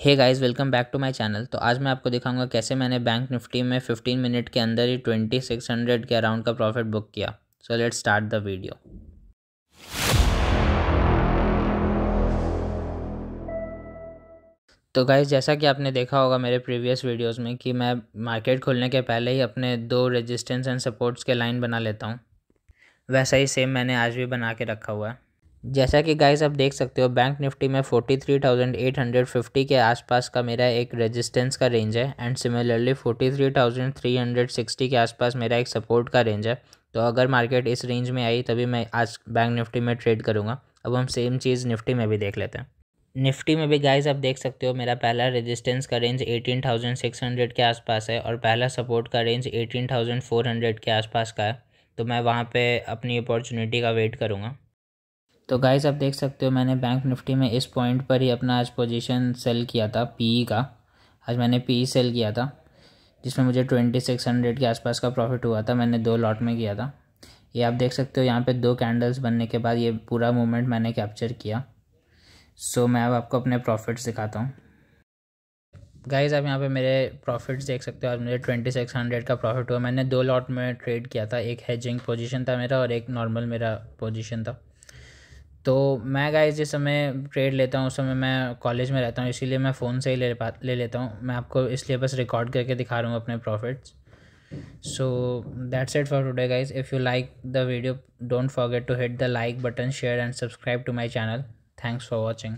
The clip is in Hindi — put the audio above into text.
hey guys welcome back to my channel तो आज मैं आपको दिखाऊंगा कैसे मैंने बैंक निफ्टी में 15 मिनट के अंदर ही 2600 के अराउंड का प्रॉफिट बुक किया so let start the video तो गाइस जैसा कि आपने देखा होगा मेरे प्रीवियस वीडियोस में कि मैं मार्केट खोलने के पहले ही अपने दो रजिस्टेंस एंड सपोर्ट्स के लाइन बना लेता हूँ वैसा ही सेम मैंने आज भी बना के रखा हुआ है जैसा कि गाइस आप देख सकते हो बैंक निफ्टी में 43,850 के आसपास का मेरा एक रेजिस्टेंस का रेंज है एंड सिमिलरली 43,360 के आसपास मेरा एक सपोर्ट का रेंज है तो अगर मार्केट इस रेंज में आई तभी मैं आज बैंक निफ्टी में ट्रेड करूँगा अब हम सेम चीज़ निफ्टी में भी देख लेते हैं निफ्टी में भी गाइस आप देख सकते हो मेरा पहला रेजिस्टेंस का range eighteen thousand six hundred के आसपास है और पहला सपोर्ट का range eighteen thousand four hundred के आसपास का है तो मैं वहाँ पे अपनी अपॉर्चुनिटी का वेट करूँगा तो गाइस आप देख सकते हो मैंने बैंक निफ्टी में इस पॉइंट पर ही अपना आज पोजीशन सेल किया था पीई का आज मैंने पीई सेल किया था जिसमें मुझे ट्वेंटी सिक्स हंड्रेड के आसपास का प्रॉफिट हुआ था मैंने दो लॉट में किया था ये आप देख सकते हो यहाँ पे दो कैंडल्स बनने के बाद ये पूरा मूवमेंट मैंने कैप्चर किया सो मैं अब आपको अपने प्रॉफिट्स दिखाता हूँ गाइज आप यहाँ पे मेरे प्रॉफिट्स देख सकते हो आज मुझे ट्वेंटी सिक्स हंड्रेड का प्रॉफिट हुआ मैंने दो लॉट में ट्रेड किया था एक हेजिंग पोजीशन था मेरा और एक नॉर्मल मेरा पोजीशन था तो मैं गाइज जिस समय ट्रेड लेता हूँ उस समय मैं कॉलेज में रहता हूँ इसीलिए मैं फ़ोन से ही ले पा ले लेता हूँ मैं आपको इसलिए बस रिकॉर्ड करके दिखा रहा हूँ अपने profits so that's it for today guys if you like the video don't forget to hit the like button share and subscribe to my channel thanks for watching